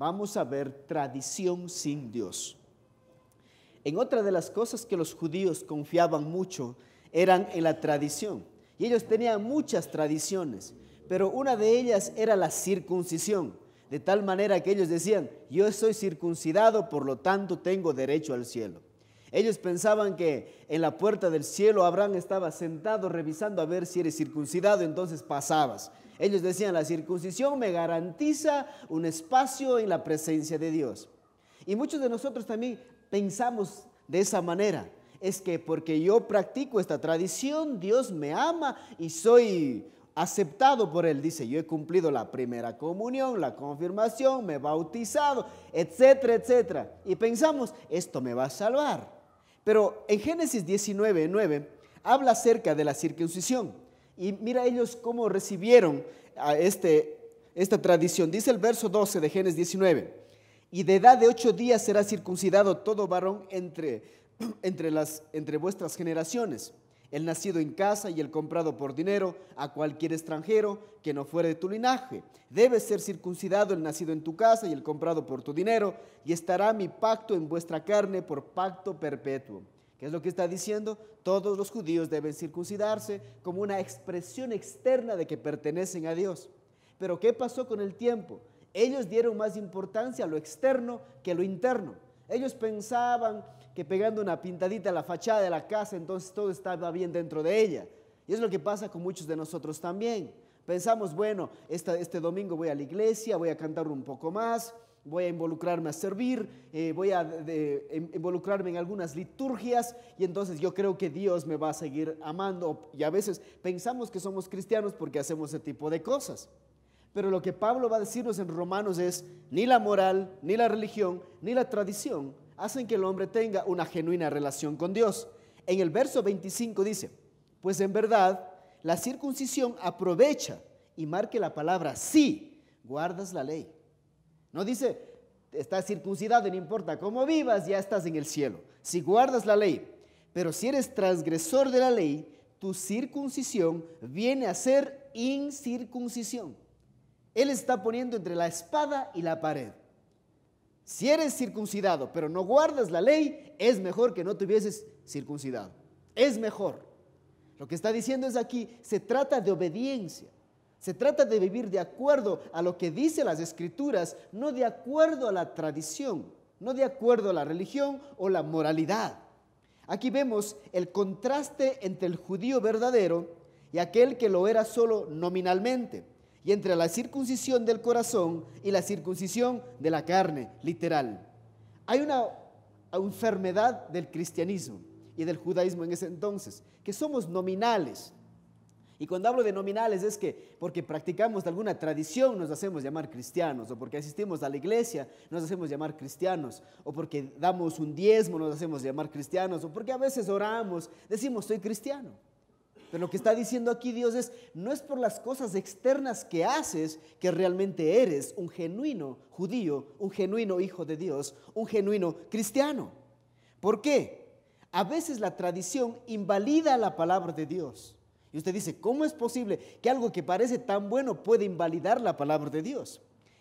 vamos a ver tradición sin Dios. En otra de las cosas que los judíos confiaban mucho eran en la tradición. Y ellos tenían muchas tradiciones, pero una de ellas era la circuncisión. De tal manera que ellos decían, yo soy circuncidado, por lo tanto tengo derecho al cielo. Ellos pensaban que en la puerta del cielo Abraham estaba sentado revisando a ver si eres circuncidado, entonces pasabas. Ellos decían, la circuncisión me garantiza un espacio en la presencia de Dios. Y muchos de nosotros también pensamos de esa manera. Es que porque yo practico esta tradición, Dios me ama y soy aceptado por Él. Dice, yo he cumplido la primera comunión, la confirmación, me he bautizado, etcétera, etcétera. Y pensamos, esto me va a salvar. Pero en Génesis 19, 9, habla acerca de la circuncisión. Y mira ellos cómo recibieron a este, esta tradición. Dice el verso 12 de Génesis 19, y de edad de ocho días será circuncidado todo varón entre, entre, las, entre vuestras generaciones, el nacido en casa y el comprado por dinero a cualquier extranjero que no fuere de tu linaje. Debe ser circuncidado el nacido en tu casa y el comprado por tu dinero, y estará mi pacto en vuestra carne por pacto perpetuo ¿Qué es lo que está diciendo? Todos los judíos deben circuncidarse como una expresión externa de que pertenecen a Dios. Pero ¿qué pasó con el tiempo? Ellos dieron más importancia a lo externo que a lo interno. Ellos pensaban que pegando una pintadita a la fachada de la casa, entonces todo estaba bien dentro de ella. Y es lo que pasa con muchos de nosotros también. Pensamos, bueno, este domingo voy a la iglesia, voy a cantar un poco más, voy a involucrarme a servir, eh, voy a em, involucrarme en algunas liturgias y entonces yo creo que Dios me va a seguir amando. Y a veces pensamos que somos cristianos porque hacemos ese tipo de cosas. Pero lo que Pablo va a decirnos en Romanos es, ni la moral, ni la religión, ni la tradición hacen que el hombre tenga una genuina relación con Dios. En el verso 25 dice, pues en verdad la circuncisión aprovecha y marque la palabra, si guardas la ley. No dice, estás circuncidado, no importa cómo vivas, ya estás en el cielo. Si guardas la ley, pero si eres transgresor de la ley, tu circuncisión viene a ser incircuncisión. Él está poniendo entre la espada y la pared. Si eres circuncidado, pero no guardas la ley, es mejor que no te hubieses circuncidado. Es mejor. Lo que está diciendo es aquí, se trata de obediencia. Se trata de vivir de acuerdo a lo que dice las escrituras, no de acuerdo a la tradición, no de acuerdo a la religión o la moralidad. Aquí vemos el contraste entre el judío verdadero y aquel que lo era solo nominalmente, y entre la circuncisión del corazón y la circuncisión de la carne, literal. Hay una enfermedad del cristianismo y del judaísmo en ese entonces, que somos nominales, y cuando hablo de nominales es que porque practicamos alguna tradición nos hacemos llamar cristianos, o porque asistimos a la iglesia nos hacemos llamar cristianos, o porque damos un diezmo nos hacemos llamar cristianos, o porque a veces oramos, decimos soy cristiano. Pero lo que está diciendo aquí Dios es, no es por las cosas externas que haces que realmente eres un genuino judío, un genuino hijo de Dios, un genuino cristiano. ¿Por qué? A veces la tradición invalida la palabra de Dios. Y usted dice, ¿cómo es posible que algo que parece tan bueno puede invalidar la palabra de Dios?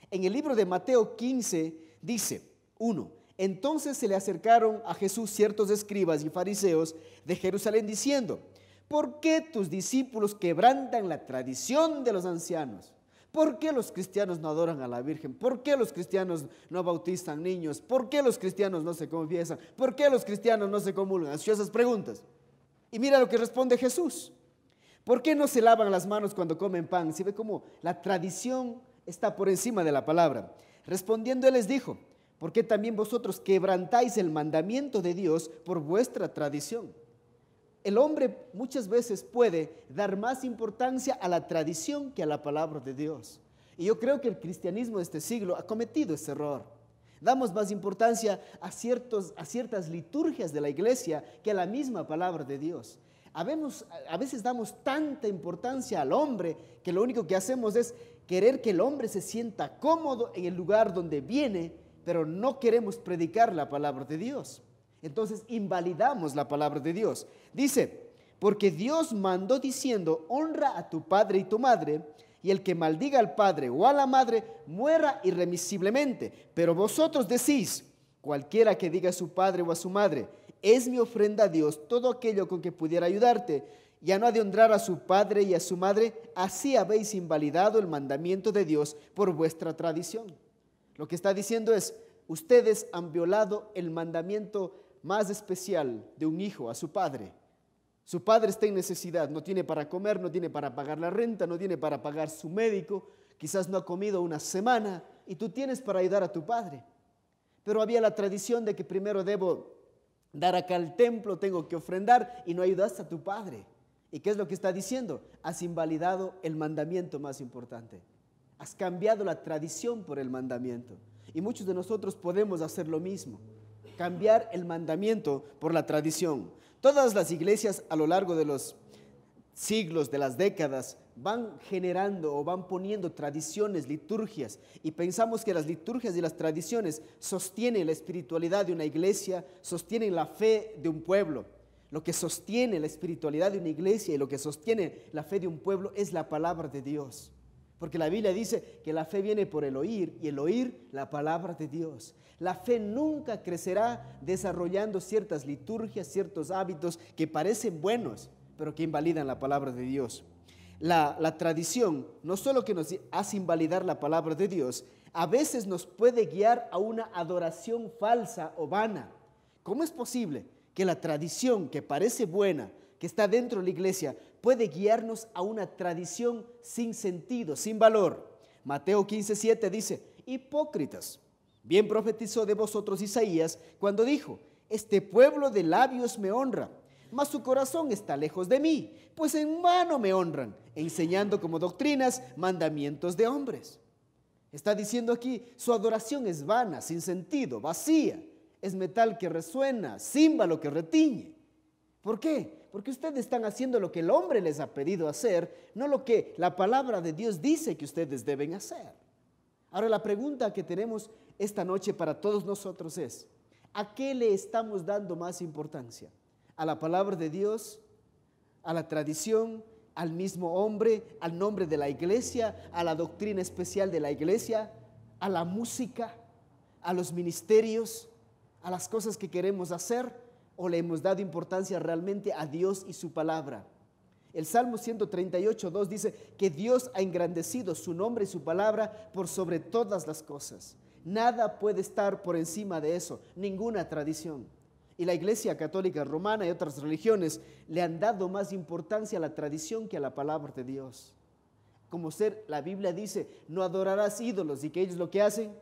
En el libro de Mateo 15 dice, 1. Entonces se le acercaron a Jesús ciertos escribas y fariseos de Jerusalén diciendo, ¿por qué tus discípulos quebrantan la tradición de los ancianos? ¿Por qué los cristianos no adoran a la Virgen? ¿Por qué los cristianos no bautizan niños? ¿Por qué los cristianos no se confiesan? ¿Por qué los cristianos no se comulgan? ¿Esas preguntas. Y mira lo que responde Jesús. ¿Por qué no se lavan las manos cuando comen pan? Se ve como la tradición está por encima de la palabra. Respondiendo, él les dijo, ¿por qué también vosotros quebrantáis el mandamiento de Dios por vuestra tradición? El hombre muchas veces puede dar más importancia a la tradición que a la palabra de Dios. Y yo creo que el cristianismo de este siglo ha cometido ese error. Damos más importancia a, a ciertas liturgias de la iglesia que a la misma palabra de Dios a veces damos tanta importancia al hombre que lo único que hacemos es querer que el hombre se sienta cómodo en el lugar donde viene, pero no queremos predicar la palabra de Dios. Entonces invalidamos la palabra de Dios. Dice, porque Dios mandó diciendo, honra a tu padre y tu madre, y el que maldiga al padre o a la madre muera irremisiblemente. Pero vosotros decís, cualquiera que diga a su padre o a su madre, es mi ofrenda a Dios, todo aquello con que pudiera ayudarte. Ya no ha de honrar a su padre y a su madre, así habéis invalidado el mandamiento de Dios por vuestra tradición. Lo que está diciendo es, ustedes han violado el mandamiento más especial de un hijo a su padre. Su padre está en necesidad, no tiene para comer, no tiene para pagar la renta, no tiene para pagar su médico, quizás no ha comido una semana y tú tienes para ayudar a tu padre. Pero había la tradición de que primero debo dar acá al templo, tengo que ofrendar y no ayudaste a tu padre. ¿Y qué es lo que está diciendo? Has invalidado el mandamiento más importante. Has cambiado la tradición por el mandamiento. Y muchos de nosotros podemos hacer lo mismo, cambiar el mandamiento por la tradición. Todas las iglesias a lo largo de los siglos, de las décadas, van generando o van poniendo tradiciones, liturgias, y pensamos que las liturgias y las tradiciones sostienen la espiritualidad de una iglesia, sostienen la fe de un pueblo. Lo que sostiene la espiritualidad de una iglesia y lo que sostiene la fe de un pueblo es la palabra de Dios. Porque la Biblia dice que la fe viene por el oír y el oír la palabra de Dios. La fe nunca crecerá desarrollando ciertas liturgias, ciertos hábitos que parecen buenos, pero que invalidan la palabra de Dios. La, tradición no solo que nos hace invalidar la palabra de Dios, a veces nos puede guiar a una adoración falsa o vana. ¿Cómo es posible que la tradición que parece buena, que está dentro de la iglesia, puede guiarnos a una tradición sin sentido, sin valor? Mateo 15:7 dice, hipócritas. Bien profetizó de vosotros Isaías cuando dijo, este pueblo de labios me honra, mas su corazón está lejos de mí, pues en vano me honran, enseñando como doctrinas mandamientos de hombres. Está diciendo aquí, su adoración es vana, sin sentido, vacía, es metal que resuena, címbalo que retiñe. ¿Por qué? Porque ustedes están haciendo lo que el hombre les ha pedido hacer, no lo que la palabra de Dios dice que ustedes deben hacer. Ahora la pregunta que tenemos esta noche para todos nosotros es, ¿a qué le estamos dando más importancia? a la palabra de Dios, a la tradición, al mismo hombre, al nombre de la iglesia, a la doctrina especial de la iglesia, a la música, a los ministerios, a las cosas que queremos hacer o le hemos dado importancia realmente a Dios y su palabra. El Salmo 138, dice que Dios ha engrandecido su nombre y su palabra por sobre todas las cosas. Nada puede estar por encima de eso, ninguna tradición y la Iglesia Católica Romana y otras religiones le han dado más importancia a la tradición que a la palabra de Dios. Como ser, la Biblia dice, no adorarás ídolos y que ellos lo que hacen,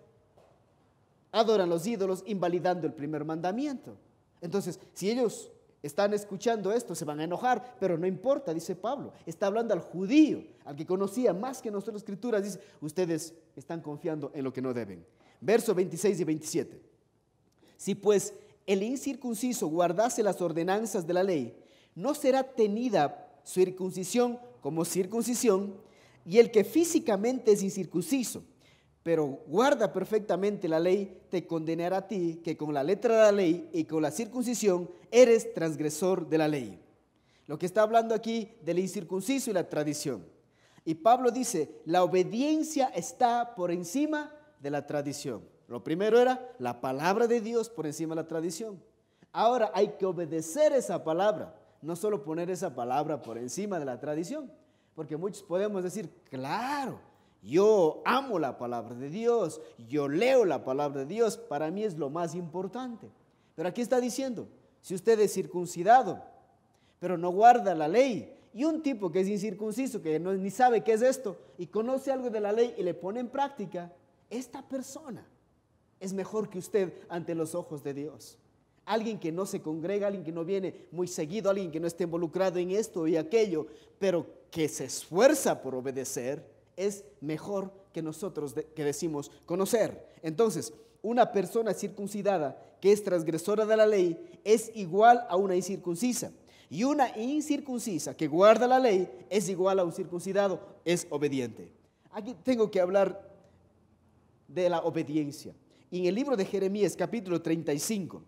adoran los ídolos invalidando el primer mandamiento. Entonces, si ellos están escuchando esto, se van a enojar, pero no importa, dice Pablo. Está hablando al judío, al que conocía más que nosotros escrituras, dice, ustedes están confiando en lo que no deben. Verso 26 y 27. Si pues el incircunciso guardase las ordenanzas de la ley, no será tenida circuncisión como circuncisión, y el que físicamente es incircunciso, pero guarda perfectamente la ley, te condenará a ti, que con la letra de la ley y con la circuncisión eres transgresor de la ley. Lo que está hablando aquí del incircunciso y la tradición. Y Pablo dice, la obediencia está por encima de la tradición. Lo primero era la palabra de Dios por encima de la tradición. Ahora hay que obedecer esa palabra, no solo poner esa palabra por encima de la tradición, porque muchos podemos decir, claro, yo amo la palabra de Dios, yo leo la palabra de Dios, para mí es lo más importante. Pero aquí está diciendo, si usted es circuncidado, pero no guarda la ley, y un tipo que es incircunciso, que ni sabe qué es esto, y conoce algo de la ley y le pone en práctica, esta persona es mejor que usted ante los ojos de Dios. Alguien que no se congrega, alguien que no viene muy seguido, alguien que no esté involucrado en esto y aquello, pero que se esfuerza por obedecer, es mejor que nosotros que decimos conocer. Entonces, una persona circuncidada que es transgresora de la ley es igual a una incircuncisa. Y una incircuncisa que guarda la ley es igual a un circuncidado, es obediente. Aquí tengo que hablar de la obediencia. Y en el libro de Jeremías capítulo 35,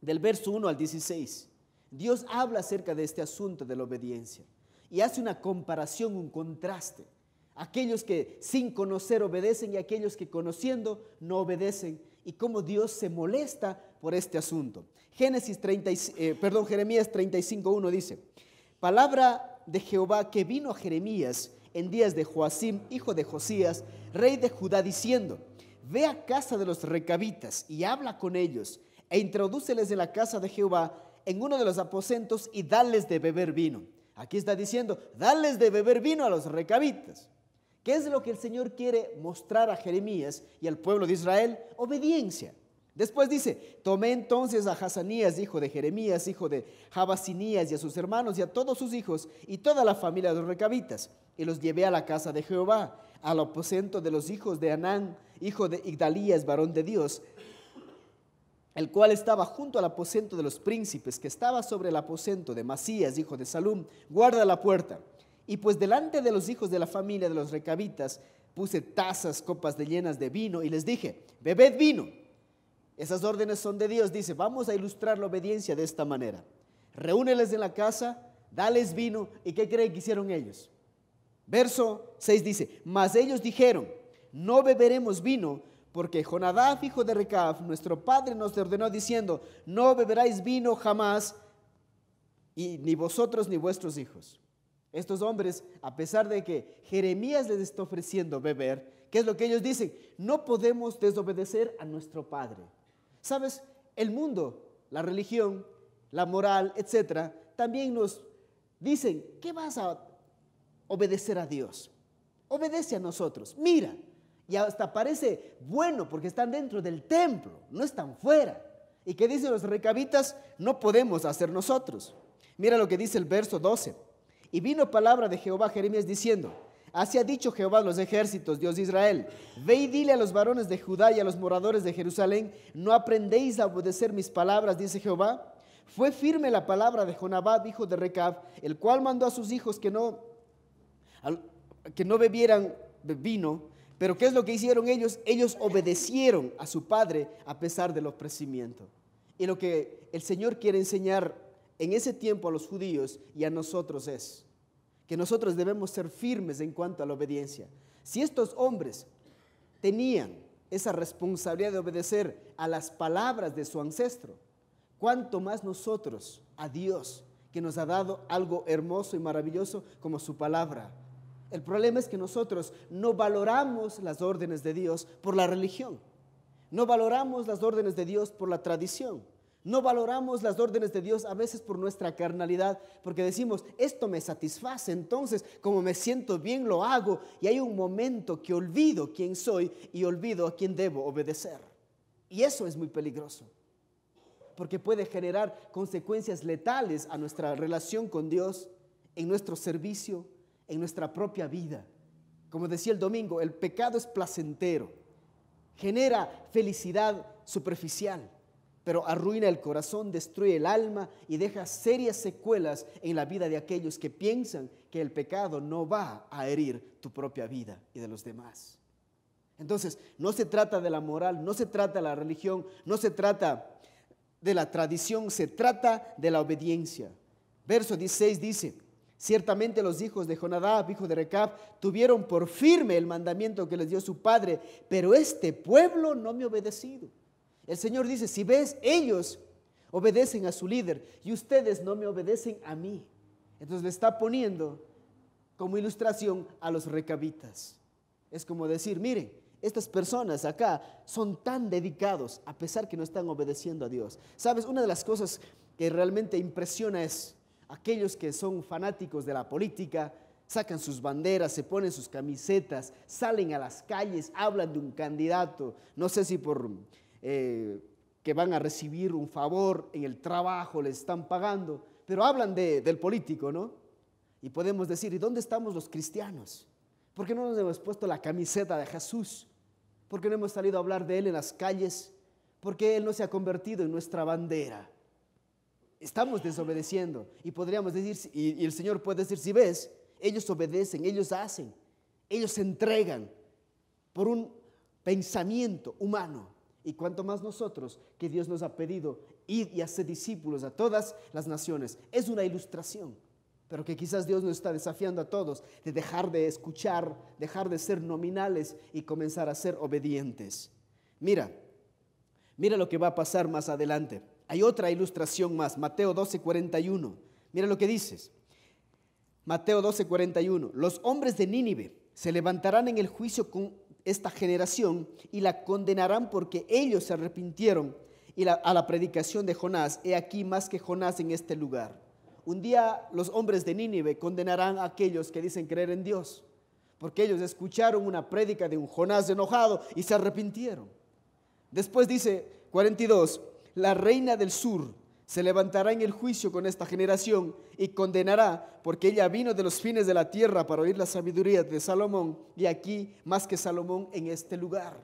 del verso 1 al 16, Dios habla acerca de este asunto de la obediencia y hace una comparación, un contraste. Aquellos que sin conocer obedecen y aquellos que conociendo no obedecen y cómo Dios se molesta por este asunto. Génesis 35, eh, perdón, Jeremías 35.1 dice, palabra de Jehová que vino a Jeremías en días de Joacim, hijo de Josías, rey de Judá, diciendo, ve a casa de los recabitas y habla con ellos, e introdúceles en la casa de Jehová en uno de los aposentos y dales de beber vino. Aquí está diciendo, dales de beber vino a los recabitas. ¿Qué es lo que el Señor quiere mostrar a Jeremías y al pueblo de Israel? Obediencia. Después dice, tomé entonces a Hasanías, hijo de Jeremías, hijo de Jabasinías y a sus hermanos y a todos sus hijos, y toda la familia de los recabitas, y los llevé a la casa de Jehová al aposento de los hijos de Anán, hijo de Igdalías, varón de Dios, el cual estaba junto al aposento de los príncipes, que estaba sobre el aposento de Masías, hijo de Salum, guarda la puerta. Y pues delante de los hijos de la familia de los recabitas puse tazas, copas de llenas de vino y les dije, bebed vino. Esas órdenes son de Dios, dice, vamos a ilustrar la obediencia de esta manera. Reúneles en la casa, dales vino y ¿qué creen que hicieron ellos? Verso 6 dice, mas ellos dijeron, no beberemos vino, porque Jonadab, hijo de Recab, nuestro padre nos ordenó diciendo, no beberáis vino jamás, y ni vosotros ni vuestros hijos. Estos hombres, a pesar de que Jeremías les está ofreciendo beber, ¿qué es lo que ellos dicen? No podemos desobedecer a nuestro padre. ¿Sabes? El mundo, la religión, la moral, etcétera, también nos dicen, ¿qué vas a obedecer a Dios. Obedece a nosotros. Mira, y hasta parece bueno porque están dentro del templo, no están fuera. ¿Y que dicen los recabitas? No podemos hacer nosotros. Mira lo que dice el verso 12. Y vino palabra de Jehová a Jeremías diciendo, Así ha dicho Jehová los ejércitos, Dios de Israel. Ve y dile a los varones de Judá y a los moradores de Jerusalén, no aprendéis a obedecer mis palabras, dice Jehová. Fue firme la palabra de Jonabá... hijo de Recab, el cual mandó a sus hijos que no que no bebieran vino, pero ¿qué es lo que hicieron ellos? Ellos obedecieron a su padre a pesar del ofrecimiento. Y lo que el Señor quiere enseñar en ese tiempo a los judíos y a nosotros es que nosotros debemos ser firmes en cuanto a la obediencia. Si estos hombres tenían esa responsabilidad de obedecer a las palabras de su ancestro, cuánto más nosotros a Dios que nos ha dado algo hermoso y maravilloso como su palabra el problema es que nosotros no valoramos las órdenes de Dios por la religión. No valoramos las órdenes de Dios por la tradición. No valoramos las órdenes de Dios a veces por nuestra carnalidad, porque decimos, esto me satisface, entonces como me siento bien lo hago, y hay un momento que olvido quién soy y olvido a quién debo obedecer. Y eso es muy peligroso, porque puede generar consecuencias letales a nuestra relación con Dios, en nuestro servicio, en nuestra propia vida. Como decía el domingo, el pecado es placentero, genera felicidad superficial, pero arruina el corazón, destruye el alma y deja serias secuelas en la vida de aquellos que piensan que el pecado no va a herir tu propia vida y de los demás. Entonces, no se trata de la moral, no se trata de la religión, no se trata de la tradición, se trata de la obediencia. Verso 16 dice, Ciertamente los hijos de Jonadab, hijo de Recab, tuvieron por firme el mandamiento que les dio su padre, pero este pueblo no me ha obedecido. El Señor dice, si ves, ellos obedecen a su líder y ustedes no me obedecen a mí. Entonces le está poniendo como ilustración a los recabitas. Es como decir, miren, estas personas acá son tan dedicados a pesar que no están obedeciendo a Dios. Sabes, una de las cosas que realmente impresiona es Aquellos que son fanáticos de la política sacan sus banderas, se ponen sus camisetas, salen a las calles, hablan de un candidato, no sé si por eh, que van a recibir un favor en el trabajo, le están pagando, pero hablan del político, ¿no? Y podemos decir, ¿y dónde estamos los cristianos? ¿Por qué no nos hemos puesto la camiseta de Jesús? ¿Por qué no hemos salido a hablar de Él en las calles? ¿Por qué Él no se ha convertido en nuestra bandera? estamos desobedeciendo. Y podríamos decir, y, el Señor puede decir, si ves, ellos obedecen, ellos hacen, ellos se entregan por un pensamiento humano. Y cuanto más nosotros, que Dios nos ha pedido ir y hacer discípulos a todas las naciones. Es una ilustración, pero que quizás Dios nos está desafiando a todos de dejar de escuchar, dejar de ser nominales y comenzar a ser obedientes. Mira, mira lo que va a pasar más adelante. Hay otra ilustración más, Mateo 12, 41. Mira lo que dices. Mateo 12, 41. Los hombres de Nínive se levantarán en el juicio con esta generación y la condenarán porque ellos se arrepintieron y a la predicación de Jonás. He aquí más que Jonás en este lugar. Un día los hombres de Nínive condenarán a aquellos que dicen creer en Dios, porque ellos escucharon una prédica de un Jonás enojado y se arrepintieron. Después dice 42, la reina del sur se levantará en el juicio con esta generación y condenará, porque ella vino de los fines de la tierra para oír la sabiduría de Salomón, y aquí más que Salomón en este lugar.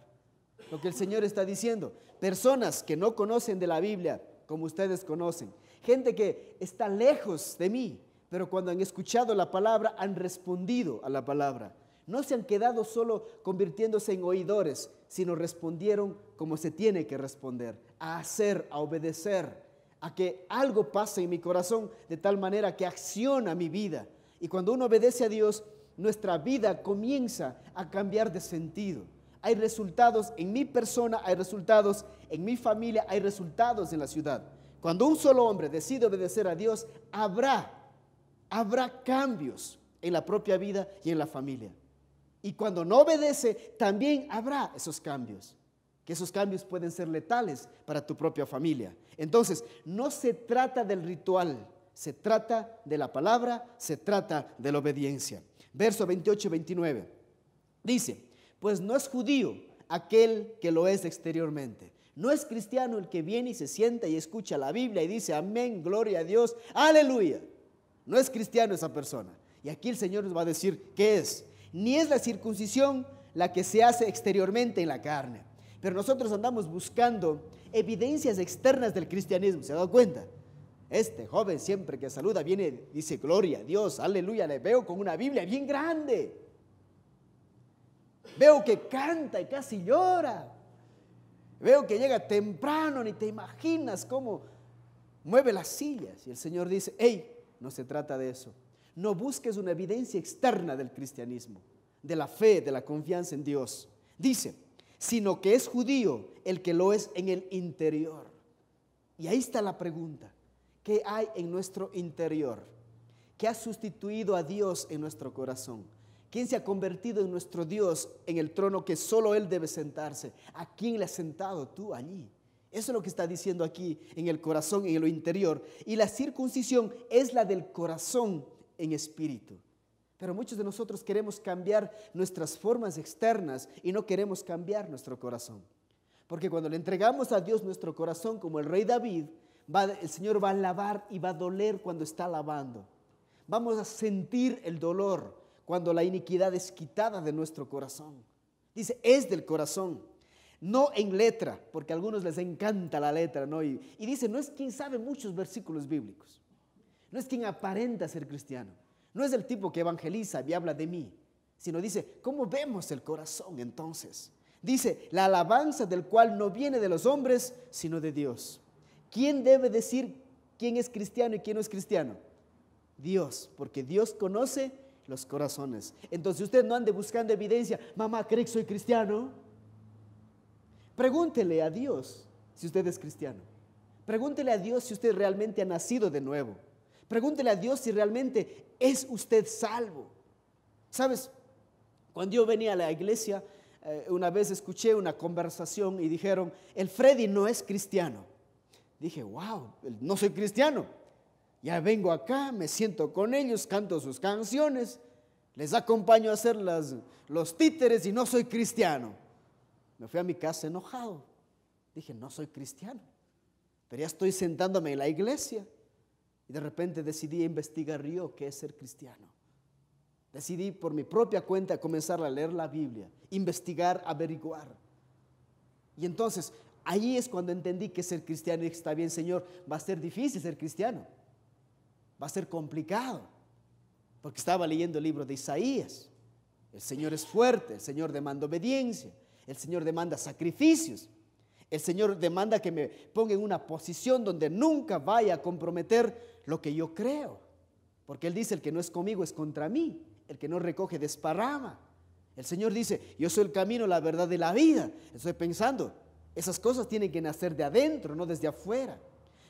Lo que el Señor está diciendo, personas que no conocen de la Biblia, como ustedes conocen, gente que está lejos de mí, pero cuando han escuchado la palabra, han respondido a la palabra. No se han quedado solo convirtiéndose en oidores, sino respondieron como se tiene que responder, a hacer, a obedecer, a que algo pase en mi corazón de tal manera que acciona mi vida. Y cuando uno obedece a Dios, nuestra vida comienza a cambiar de sentido. Hay resultados en mi persona, hay resultados en mi familia, hay resultados en la ciudad. Cuando un solo hombre decide obedecer a Dios, habrá, habrá cambios en la propia vida y en la familia. Y cuando no obedece, también habrá esos cambios esos cambios pueden ser letales para tu propia familia. Entonces, no se trata del ritual, se trata de la palabra, se trata de la obediencia. Verso 28 y 29. Dice, pues no es judío aquel que lo es exteriormente. No es cristiano el que viene y se sienta y escucha la Biblia y dice, amén, gloria a Dios, aleluya. No es cristiano esa persona. Y aquí el Señor nos va a decir qué es. Ni es la circuncisión la que se hace exteriormente en la carne pero nosotros andamos buscando evidencias externas del cristianismo, ¿se ha dado cuenta? Este joven siempre que saluda viene, dice, gloria a Dios, aleluya, le veo con una Biblia bien grande. Veo que canta y casi llora. Veo que llega temprano, ni te imaginas cómo mueve las sillas. Y el Señor dice, hey, no se trata de eso. No busques una evidencia externa del cristianismo, de la fe, de la confianza en Dios. Dice, sino que es judío el que lo es en el interior. Y ahí está la pregunta. ¿Qué hay en nuestro interior? ¿Qué ha sustituido a Dios en nuestro corazón? ¿Quién se ha convertido en nuestro Dios en el trono que solo Él debe sentarse? ¿A quién le has sentado tú allí? Eso es lo que está diciendo aquí en el corazón, en lo interior. Y la circuncisión es la del corazón en espíritu. Pero muchos de nosotros queremos cambiar nuestras formas externas y no queremos cambiar nuestro corazón. Porque cuando le entregamos a Dios nuestro corazón, como el rey David, el Señor va a lavar y va a doler cuando está lavando. Vamos a sentir el dolor cuando la iniquidad es quitada de nuestro corazón. Dice, es del corazón, no en letra, porque a algunos les encanta la letra, ¿no? Y, y dice, no es quien sabe muchos versículos bíblicos, no es quien aparenta ser cristiano no es el tipo que evangeliza y habla de mí, sino dice, ¿cómo vemos el corazón entonces? Dice, la alabanza del cual no viene de los hombres, sino de Dios. ¿Quién debe decir quién es cristiano y quién no es cristiano? Dios, porque Dios conoce los corazones. Entonces usted no ande buscando evidencia, mamá, ¿cree que soy cristiano? Pregúntele a Dios si usted es cristiano. Pregúntele a Dios si usted realmente ha nacido de nuevo. Pregúntele a Dios si realmente es usted salvo. ¿Sabes? Cuando yo venía a la iglesia, eh, una vez escuché una conversación y dijeron, el Freddy no es cristiano. Dije, wow, no soy cristiano. Ya vengo acá, me siento con ellos, canto sus canciones, les acompaño a hacer las, los títeres y no soy cristiano. Me fui a mi casa enojado. Dije, no soy cristiano, pero ya estoy sentándome en la iglesia y de repente decidí investigar yo qué es ser cristiano. Decidí por mi propia cuenta comenzar a leer la Biblia, investigar, averiguar. Y entonces ahí es cuando entendí que ser cristiano está bien, Señor, va a ser difícil ser cristiano. Va a ser complicado. Porque estaba leyendo el libro de Isaías. El Señor es fuerte, el Señor demanda obediencia, el Señor demanda sacrificios. El Señor demanda que me ponga en una posición donde nunca vaya a comprometer lo que yo creo. Porque Él dice, el que no es conmigo es contra mí, el que no recoge desparrama. El Señor dice, yo soy el camino, la verdad de la vida. Estoy pensando, esas cosas tienen que nacer de adentro, no desde afuera.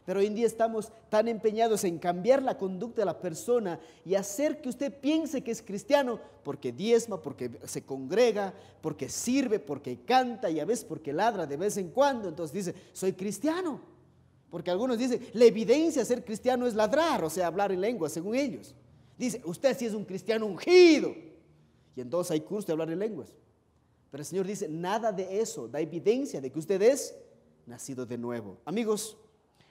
Pero hoy en día estamos tan empeñados en cambiar la conducta de la persona y hacer que usted piense que es cristiano porque diezma, porque se congrega, porque sirve, porque canta y a veces porque ladra de vez en cuando. Entonces dice, soy cristiano. Porque algunos dicen, la evidencia de ser cristiano es ladrar, o sea, hablar en lenguas, según ellos. Dice, usted sí es un cristiano ungido. Y entonces hay curso de hablar en lenguas. Pero el Señor dice, nada de eso da evidencia de que usted es nacido de nuevo. Amigos,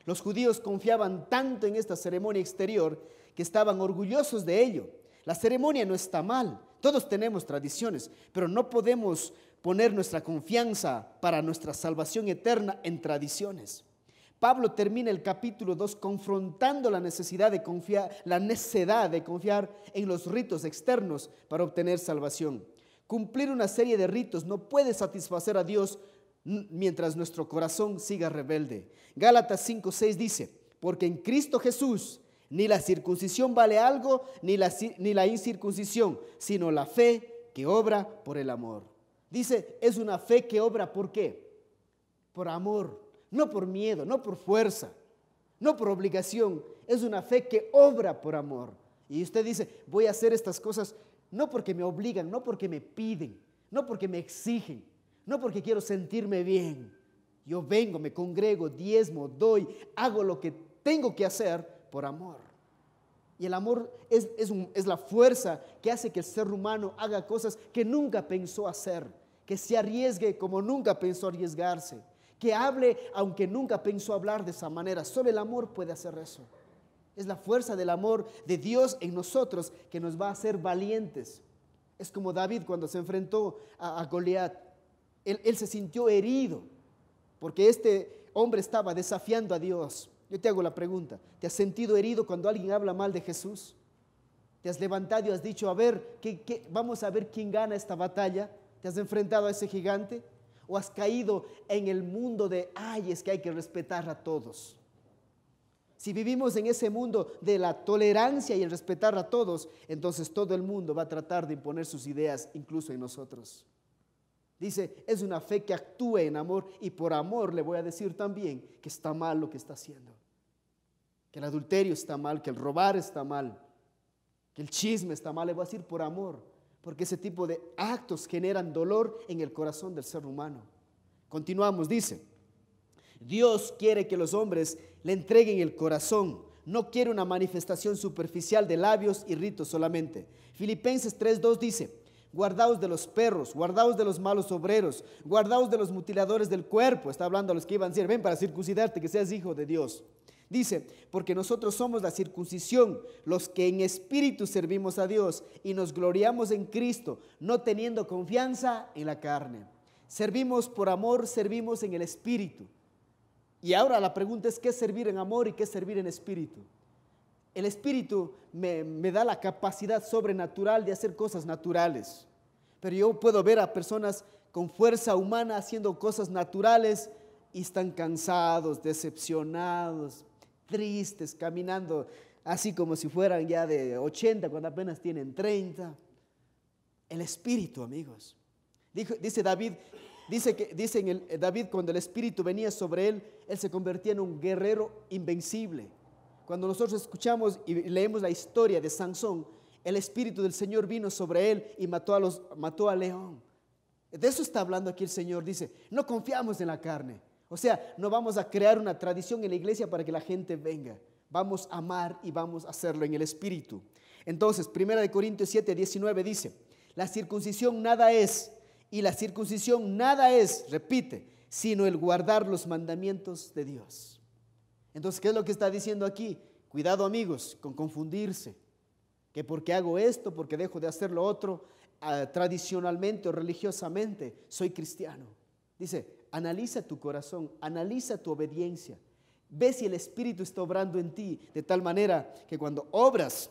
los judíos confiaban tanto en esta ceremonia exterior que estaban orgullosos de ello. La ceremonia no está mal, todos tenemos tradiciones, pero no podemos poner nuestra confianza para nuestra salvación eterna en tradiciones. Pablo termina el capítulo 2 confrontando la necesidad de confiar, la necedad de confiar en los ritos externos para obtener salvación. Cumplir una serie de ritos no puede satisfacer a Dios mientras nuestro corazón siga rebelde. Gálatas 5:6 dice, "Porque en Cristo Jesús ni la circuncisión vale algo, ni la incircuncisión, sino la fe que obra por el amor." Dice, es una fe que obra por qué? Por amor no por miedo, no por fuerza, no por obligación. Es una fe que obra por amor. Y usted dice, voy a hacer estas cosas no porque me obligan, no porque me piden, no porque me exigen, no porque quiero sentirme bien. Yo vengo, me congrego, diezmo, doy, hago lo que tengo que hacer por amor. Y el amor es, es la fuerza que hace que el ser humano haga cosas que nunca pensó hacer, que se arriesgue como nunca pensó arriesgarse, que hable aunque nunca pensó hablar de esa manera. Solo el amor puede hacer eso. Es la fuerza del amor de Dios en nosotros que nos va a hacer valientes. Es como David cuando se enfrentó a, Goliat. Él, se sintió herido porque este hombre estaba desafiando a Dios. Yo te hago la pregunta, ¿te has sentido herido cuando alguien habla mal de Jesús? ¿Te has levantado y has dicho, a ver, vamos a ver quién gana esta batalla? ¿Te has enfrentado a ese gigante? o has caído en el mundo de, ay, es que hay que respetar a todos. Si vivimos en ese mundo de la tolerancia y el respetar a todos, entonces todo el mundo va a tratar de imponer sus ideas incluso en nosotros. Dice, es una fe que actúe en amor y por amor le voy a decir también que está mal lo que está haciendo. Que el adulterio está mal, que el robar está mal, que el chisme está mal, le voy a decir por amor porque ese tipo de actos generan dolor en el corazón del ser humano. Continuamos, dice, Dios quiere que los hombres le entreguen el corazón, no quiere una manifestación superficial de labios y ritos solamente. Filipenses 3.2 dice, guardaos de los perros, guardaos de los malos obreros, guardaos de los mutiladores del cuerpo. Está hablando a los que iban a decir, ven para circuncidarte, que seas hijo de Dios. Dice, porque nosotros somos la circuncisión, los que en espíritu servimos a Dios y nos gloriamos en Cristo, no teniendo confianza en la carne. Servimos por amor, servimos en el espíritu. Y ahora la pregunta es, ¿qué es servir en amor y qué es servir en espíritu? El espíritu me, me da la capacidad sobrenatural de hacer cosas naturales. Pero yo puedo ver a personas con fuerza humana haciendo cosas naturales y están cansados, decepcionados, tristes, caminando así como si fueran ya de 80 cuando apenas tienen 30. El espíritu, amigos. Dijo, dice David, dice que dice en el, David cuando el espíritu venía sobre él, él se convertía en un guerrero invencible. Cuando nosotros escuchamos y leemos la historia de Sansón, el espíritu del Señor vino sobre él y mató a los mató a león. De eso está hablando aquí el Señor, dice, no confiamos en la carne. O sea, no vamos a crear una tradición en la iglesia para que la gente venga. Vamos a amar y vamos a hacerlo en el Espíritu. Entonces, 1 Corintios 7, 19 dice, la circuncisión nada es y la circuncisión nada es, repite, sino el guardar los mandamientos de Dios. Entonces, ¿qué es lo que está diciendo aquí? Cuidado amigos con confundirse, que porque hago esto, porque dejo de hacer lo otro, ah, tradicionalmente o religiosamente, soy cristiano. Dice, analiza tu corazón, analiza tu obediencia. Ve si el Espíritu está obrando en ti de tal manera que cuando obras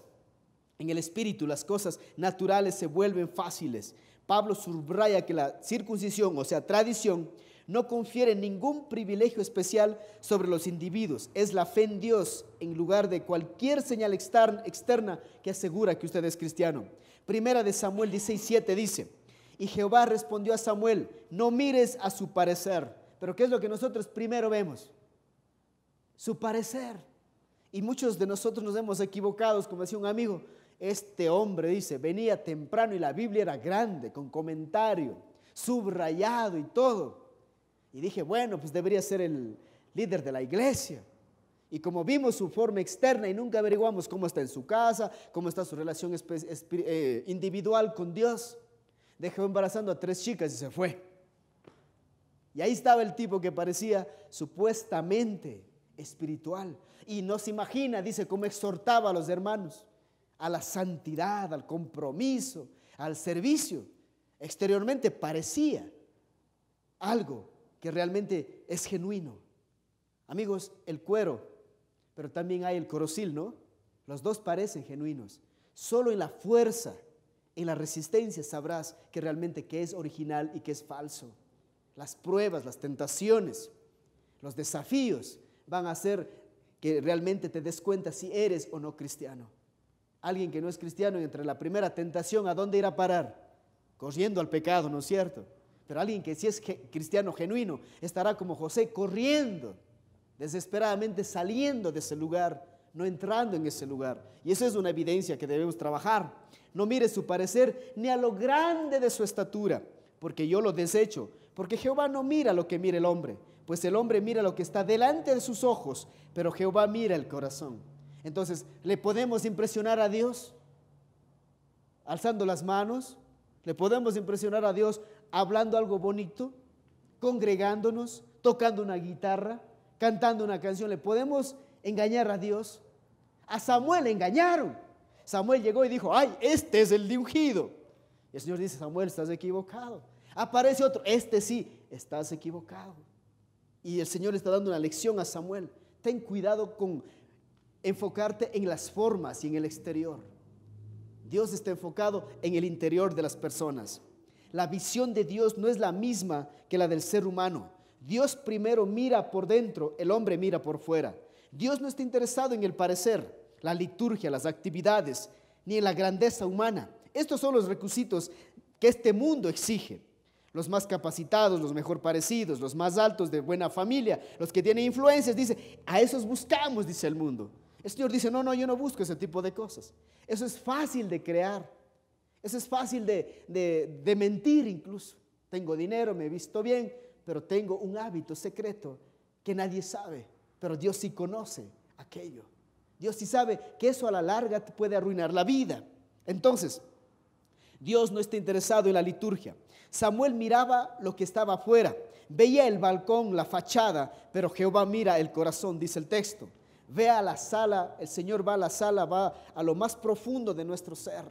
en el Espíritu las cosas naturales se vuelven fáciles. Pablo subraya que la circuncisión, o sea, tradición, no confiere ningún privilegio especial sobre los individuos. Es la fe en Dios en lugar de cualquier señal externa que asegura que usted es cristiano. Primera de Samuel 16:7 dice, y Jehová respondió a Samuel, no mires a su parecer. Pero ¿qué es lo que nosotros primero vemos? Su parecer. Y muchos de nosotros nos hemos equivocado, como decía un amigo. Este hombre dice, venía temprano y la Biblia era grande, con comentario, subrayado y todo. Y dije, bueno, pues debería ser el líder de la iglesia. Y como vimos su forma externa y nunca averiguamos cómo está en su casa, cómo está su relación eh, individual con Dios, dejó embarazando a tres chicas y se fue. Y ahí estaba el tipo que parecía supuestamente espiritual. Y no se imagina, dice, cómo exhortaba a los hermanos a la santidad, al compromiso, al servicio. Exteriormente parecía algo que realmente es genuino. Amigos, el cuero, pero también hay el corosil, ¿no? Los dos parecen genuinos. Solo en la fuerza en la resistencia sabrás que realmente qué es original y que es falso. Las pruebas, las tentaciones, los desafíos van a hacer que realmente te des cuenta si eres o no cristiano. Alguien que no es cristiano entre la primera tentación, ¿a dónde irá a parar? Corriendo al pecado, ¿no es cierto? Pero alguien que sí es cristiano genuino estará como José corriendo, desesperadamente saliendo de ese lugar no entrando en ese lugar. Y esa es una evidencia que debemos trabajar. No mire su parecer ni a lo grande de su estatura, porque yo lo desecho, porque Jehová no mira lo que mira el hombre, pues el hombre mira lo que está delante de sus ojos, pero Jehová mira el corazón. Entonces, ¿le podemos impresionar a Dios? Alzando las manos, ¿le podemos impresionar a Dios hablando algo bonito, congregándonos, tocando una guitarra, cantando una canción? ¿Le podemos engañar a Dios? A Samuel le engañaron. Samuel llegó y dijo, ay, este es el de ungido. Y el Señor dice, Samuel, estás equivocado. Aparece otro, este sí, estás equivocado. Y el Señor está dando una lección a Samuel. Ten cuidado con enfocarte en las formas y en el exterior. Dios está enfocado en el interior de las personas. La visión de Dios no es la misma que la del ser humano. Dios primero mira por dentro, el hombre mira por fuera. Dios no está interesado en el parecer la liturgia, las actividades, ni en la grandeza humana. Estos son los requisitos que este mundo exige. Los más capacitados, los mejor parecidos, los más altos de buena familia, los que tienen influencias, dice, a esos buscamos, dice el mundo. El Señor dice, no, no, yo no busco ese tipo de cosas. Eso es fácil de crear. Eso es fácil de, de mentir incluso. Tengo dinero, me he visto bien, pero tengo un hábito secreto que nadie sabe, pero Dios sí conoce aquello. Dios sí sabe que eso a la larga te puede arruinar la vida. Entonces, Dios no está interesado en la liturgia. Samuel miraba lo que estaba afuera, veía el balcón, la fachada, pero Jehová mira el corazón, dice el texto. Ve a la sala, el Señor va a la sala, va a lo más profundo de nuestro ser.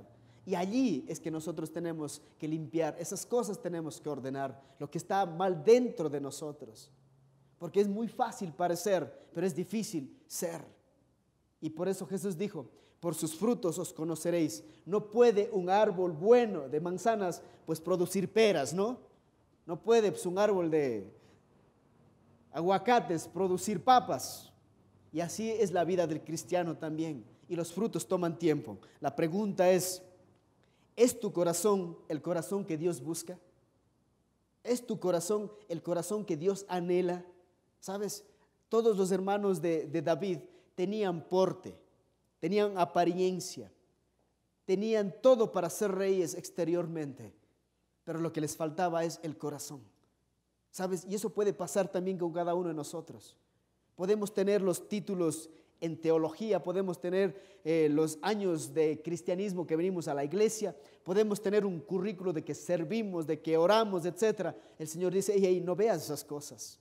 Y allí es que nosotros tenemos que limpiar, esas cosas tenemos que ordenar, lo que está mal dentro de nosotros. Porque es muy fácil parecer, pero es difícil ser. Y por eso Jesús dijo, por sus frutos os conoceréis. No puede un árbol bueno de manzanas pues producir peras, ¿no? No puede pues, un árbol de aguacates producir papas. Y así es la vida del cristiano también. Y los frutos toman tiempo. La pregunta es, ¿es tu corazón el corazón que Dios busca? ¿Es tu corazón el corazón que Dios anhela? ¿Sabes? Todos los hermanos de David tenían porte, tenían apariencia, tenían todo para ser reyes exteriormente, pero lo que les faltaba es el corazón. ¿Sabes? Y eso puede pasar también con cada uno de nosotros. Podemos tener los títulos en teología, podemos tener eh, los años de cristianismo que venimos a la iglesia, podemos tener un currículo de que servimos, de que oramos, etc. El Señor dice, hey, no veas esas cosas.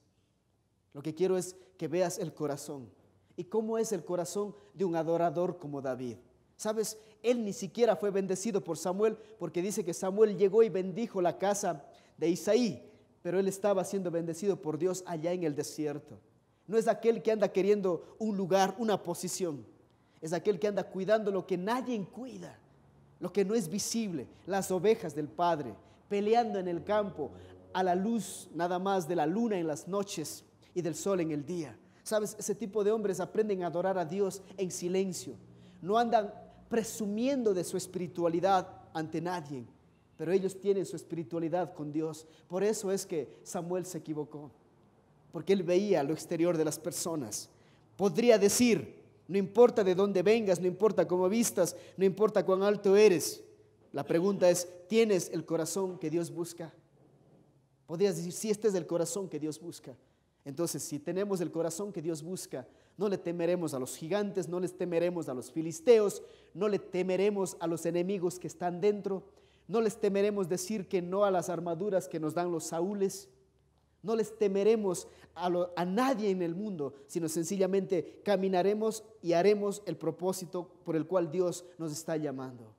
Lo que quiero es que veas el corazón y cómo es el corazón de un adorador como David. Sabes, él ni siquiera fue bendecido por Samuel porque dice que Samuel llegó y bendijo la casa de Isaí, pero él estaba siendo bendecido por Dios allá en el desierto. No es aquel que anda queriendo un lugar, una posición. Es aquel que anda cuidando lo que nadie cuida, lo que no es visible, las ovejas del Padre, peleando en el campo a la luz nada más de la luna en las noches y del sol en el día. Sabes, ese tipo de hombres aprenden a adorar a Dios en silencio. No andan presumiendo de su espiritualidad ante nadie, pero ellos tienen su espiritualidad con Dios. Por eso es que Samuel se equivocó, porque él veía lo exterior de las personas. Podría decir, no importa de dónde vengas, no importa cómo vistas, no importa cuán alto eres. La pregunta es, ¿tienes el corazón que Dios busca? Podrías decir, si sí, este es el corazón que Dios busca. Entonces, si tenemos el corazón que Dios busca, no le temeremos a los gigantes, no les temeremos a los filisteos, no le temeremos a los enemigos que están dentro, no les temeremos decir que no a las armaduras que nos dan los saúles, no les temeremos a, nadie en el mundo, sino sencillamente caminaremos y haremos el propósito por el cual Dios nos está llamando.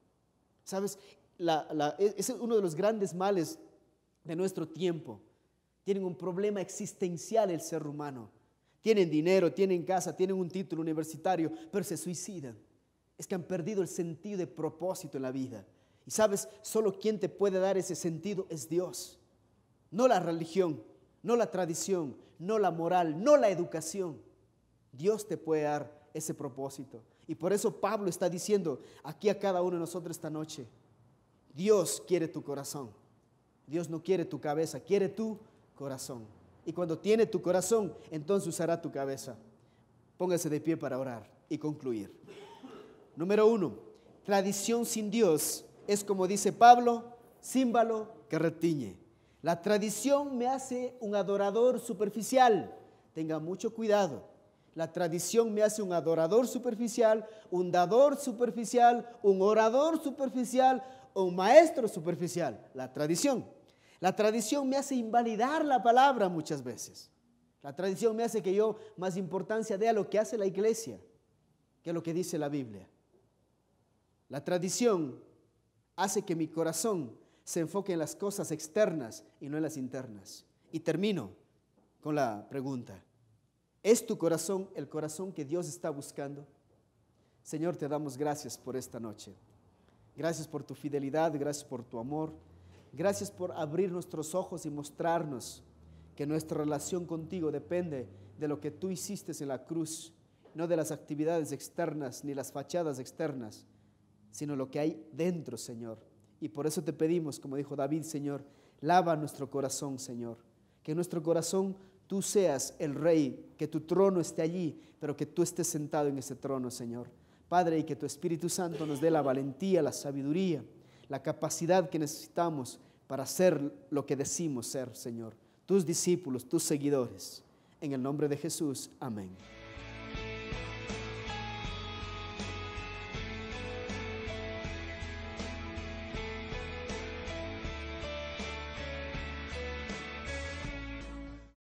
¿Sabes? E, es uno de los grandes males de nuestro tiempo tienen un problema existencial el ser humano. Tienen dinero, tienen casa, tienen un título universitario, pero se suicidan. Es que han perdido el sentido de propósito en la vida. Y sabes, solo quien te puede dar ese sentido es Dios. No la religión, no la tradición, no la moral, no la educación. Dios te puede dar ese propósito. Y por eso Pablo está diciendo aquí a cada uno de nosotros esta noche, Dios quiere tu corazón, Dios no quiere tu cabeza, quiere tu corazón. Y cuando tiene tu corazón, entonces usará tu cabeza. Póngase de pie para orar y concluir. Número uno, tradición sin Dios es como dice Pablo, símbolo que retiñe. La tradición me hace un adorador superficial. Tenga mucho cuidado. La tradición me hace un adorador superficial, un dador superficial, un orador superficial, un maestro superficial. La tradición. La tradición me hace invalidar la palabra muchas veces. La tradición me hace que yo más importancia dé a lo que hace la iglesia que a lo que dice la Biblia. La tradición hace que mi corazón se enfoque en las cosas externas y no en las internas. Y termino con la pregunta. ¿Es tu corazón el corazón que Dios está buscando? Señor, te damos gracias por esta noche. Gracias por tu fidelidad, gracias por tu amor. Gracias por abrir nuestros ojos y mostrarnos que nuestra relación contigo depende de lo que tú hiciste en la cruz, no de las actividades externas ni las fachadas externas, sino lo que hay dentro, Señor. Y por eso te pedimos, como dijo David, Señor, lava nuestro corazón, Señor. Que nuestro corazón tú seas el rey, que tu trono esté allí, pero que tú estés sentado en ese trono, Señor. Padre, y que tu Espíritu Santo nos dé la valentía, la sabiduría la capacidad que necesitamos para ser lo que decimos ser, Señor. Tus discípulos, tus seguidores. En el nombre de Jesús, amén.